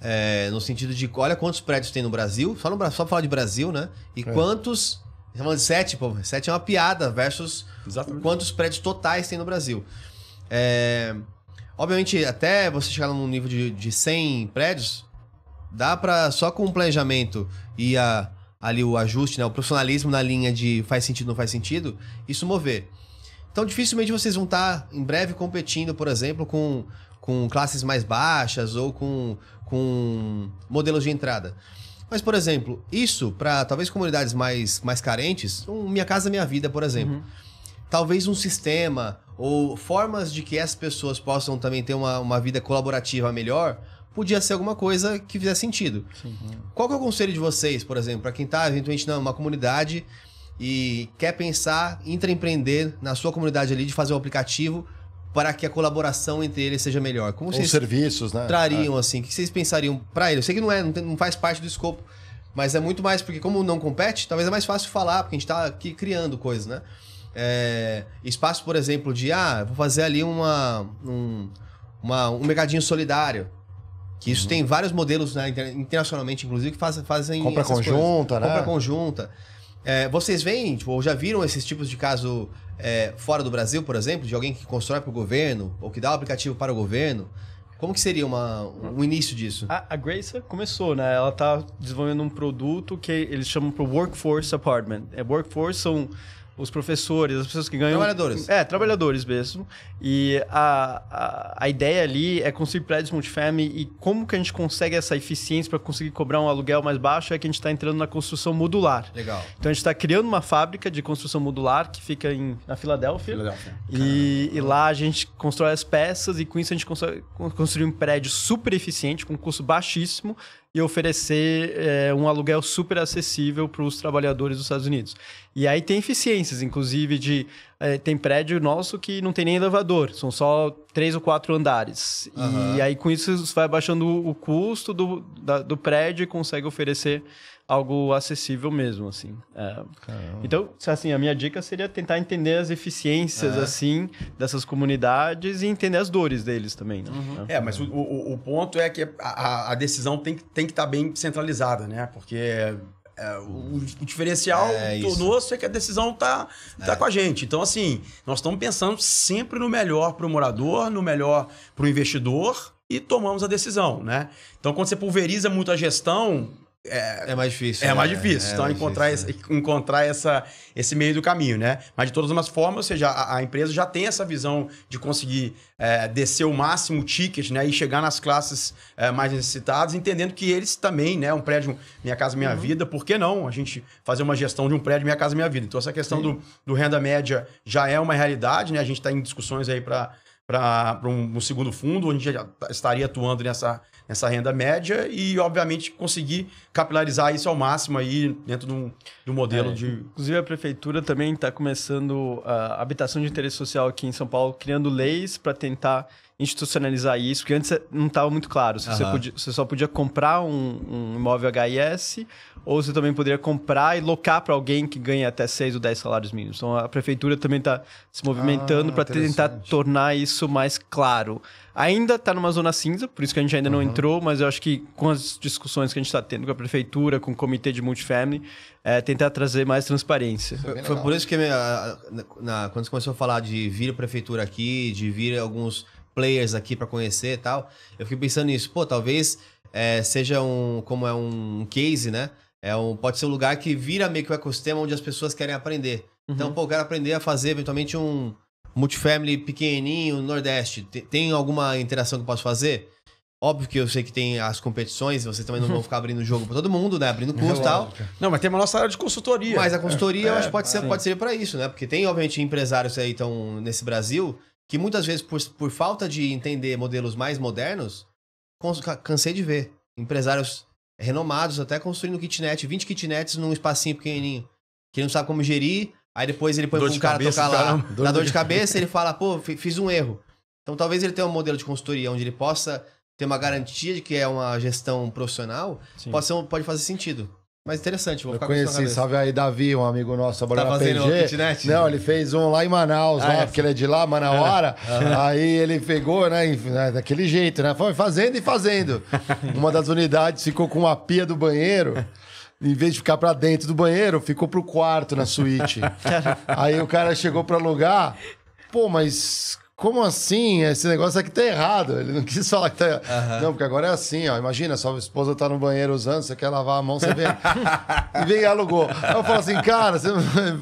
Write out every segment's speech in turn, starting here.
É, no sentido de, olha quantos prédios tem no Brasil, só, no, só falar de Brasil, né? E é. quantos. Tá falando de 7, pô, é uma piada versus Exatamente. quantos prédios totais tem no Brasil. É, obviamente, até você chegar num nível de, de 100 prédios, dá para só com o planejamento e a, ali o ajuste, né, o profissionalismo na linha de faz sentido, não faz sentido, isso mover. Então, dificilmente vocês vão estar tá em breve competindo, por exemplo, com com classes mais baixas ou com, com modelos de entrada. Mas, por exemplo, isso para talvez comunidades mais, mais carentes, um Minha Casa Minha Vida, por exemplo. Uhum. Talvez um sistema ou formas de que essas pessoas possam também ter uma, uma vida colaborativa melhor, podia ser alguma coisa que fizesse sentido. Sim. Qual é o conselho de vocês, por exemplo, para quem está eventualmente numa comunidade e quer pensar, em empreender na sua comunidade ali de fazer um aplicativo para que a colaboração entre eles seja melhor? Como Ou vocês serviços, né? Trariam é. assim, o que vocês pensariam para eles? Eu sei que não é, não, tem, não faz parte do escopo, mas é muito mais porque como não compete, talvez é mais fácil falar, porque a gente está aqui criando coisas, né? É, espaço, por exemplo, de ah, vou fazer ali uma um, uma, um mercadinho solidário. Que isso uhum. tem vários modelos né, internacionalmente, inclusive, que faz, fazem. Compra conjunta, coisas. né? Compra conjunta. É, vocês veem, tipo, ou já viram esses tipos de caso é, fora do Brasil, por exemplo, de alguém que constrói para o governo ou que dá o um aplicativo para o governo? Como que seria uma, um início disso? A, a Grace começou, né? Ela está desenvolvendo um produto que eles chamam para Workforce Apartment. É, workforce são os professores, as pessoas que ganham. Trabalhadores. É, trabalhadores mesmo. E a, a, a ideia ali é construir prédios multifamily e como que a gente consegue essa eficiência para conseguir cobrar um aluguel mais baixo é que a gente está entrando na construção modular. Legal. Então a gente está criando uma fábrica de construção modular que fica em, na Filadélfia. Filadélfia. E, e, lá a gente constrói as peças e com isso a gente consegue construir um prédio super eficiente, com um custo baixíssimo e oferecer é, um aluguel super acessível para os trabalhadores dos Estados Unidos. E aí tem eficiências, inclusive de é, tem prédio nosso que não tem nem elevador, são só três ou quatro andares. Uhum. E aí com isso você vai baixando o custo do, da, do prédio e consegue oferecer algo acessível mesmo, assim. É. Então, assim, a minha dica seria tentar entender as eficiências, é. assim, dessas comunidades e entender as dores deles também, né? uhum. É, é mas o, o, o, ponto é que a, a decisão tem, tem que estar tá bem centralizada, né? Porque... É, o, o, diferencial é, do nosso é que a decisão tá, tá é. com a gente. Então, assim, nós estamos pensando sempre no melhor para o morador, no melhor para o investidor e tomamos a decisão, né? Então, quando você pulveriza muito a gestão, é, é, mais difícil. É né? mais difícil. É, então, mais encontrar, difícil, esse, né? encontrar essa, esse meio do caminho, né? Mas, de todas as formas, ou seja, a, a empresa já tem essa visão de conseguir é, descer o máximo o ticket, né? E chegar nas classes é, mais necessitadas, entendendo que eles também, né? Um prédio Minha Casa Minha uhum. Vida, por que não a gente fazer uma gestão de um prédio Minha Casa Minha Vida? Então, essa questão do, do, renda média já é uma realidade, né? A gente está em discussões aí para para um, um, segundo fundo, onde já estaria atuando nessa, nessa renda média e, obviamente, conseguir capilarizar isso ao máximo aí dentro de um, modelo é, de. Inclusive, a prefeitura também está começando a ah, habitação de interesse social aqui em São Paulo, criando leis para tentar institucionalizar isso, porque antes não estava muito claro. Você, podia, você, só podia comprar um, um, imóvel HIS, ou você também poderia comprar e locar para alguém que ganha até 6 ou 10 salários mínimos. Então, a prefeitura também está se movimentando ah, para tentar tornar isso isso mais claro. Ainda tá numa zona cinza, por isso que a gente ainda uhum. não entrou, mas eu acho que com as discussões que a gente está tendo com a prefeitura, com o comitê de multifamily, é, tentar trazer mais transparência. Foi, foi por isso que minha, na, quando você começou a falar de vir a prefeitura aqui, de vir alguns players aqui para conhecer e tal, eu fiquei pensando nisso. Pô, talvez é, seja um, como é um case, né? É um, pode ser um lugar que vira meio que um ecossistema onde as pessoas querem aprender. Então, uhum. pô, eu quero aprender a fazer eventualmente um, multifamily pequenininho, Nordeste, tem alguma interação que eu posso fazer? Óbvio que eu sei que tem as competições, vocês também não vão ficar abrindo jogo para todo mundo, né? Abrindo curso e é tal. Não, mas tem uma nossa área de consultoria. Mas a consultoria, é, eu é, acho que pode, é. ser, pode ser para isso, né? Porque tem, obviamente, empresários aí tão nesse Brasil que muitas vezes, por, por falta de entender modelos mais modernos, cansei de ver. Empresários renomados até construindo kitnet, 20 kitnets num espacinho pequenininho, que não sabe como gerir, Aí depois ele põe dor um cara cabeça, tocar lá. Dor dor de cabeça, ele fala, pô, fiz um erro. Então talvez ele tenha um modelo de consultoria onde ele possa ter uma garantia de que é uma gestão profissional, pode, ser, pode fazer sentido. Mas interessante, vou ficar eu conheci, com salve aí, Davi, um amigo nosso, trabalhou tá na PG. Não, ele fez um lá em Manaus, ah, lá, é, porque ele é de lá, Manauara. É. Aí ele pegou, né, né, daquele jeito, né? Foi fazendo e fazendo. Uma das unidades ficou com uma pia do banheiro em vez de ficar para dentro do banheiro, ficou pro quarto na suíte. Aí o cara chegou para alugar. Pô, mas como assim? Esse negócio aqui tá errado. Ele não quis falar que tá errado. Uhum. Não, porque agora é assim, ó. Imagina, sua esposa tá no banheiro usando, você quer lavar a mão, você vem e vem e alugou. Aí eu falo assim, cara, você,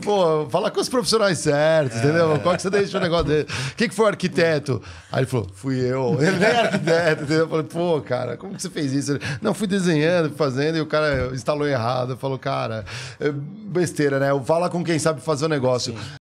pô, fala com os profissionais certos, entendeu? É. Qual que você deixa o negócio dele? Quem que foi o arquiteto? Aí ele falou, fui eu. Ele nem é arquiteto, entendeu? Eu falei, pô, cara, como que você fez isso? Ele, não, fui desenhando, fazendo, e o cara instalou errado. Falou, cara, é besteira, né? Fala com quem sabe fazer o negócio. Sim.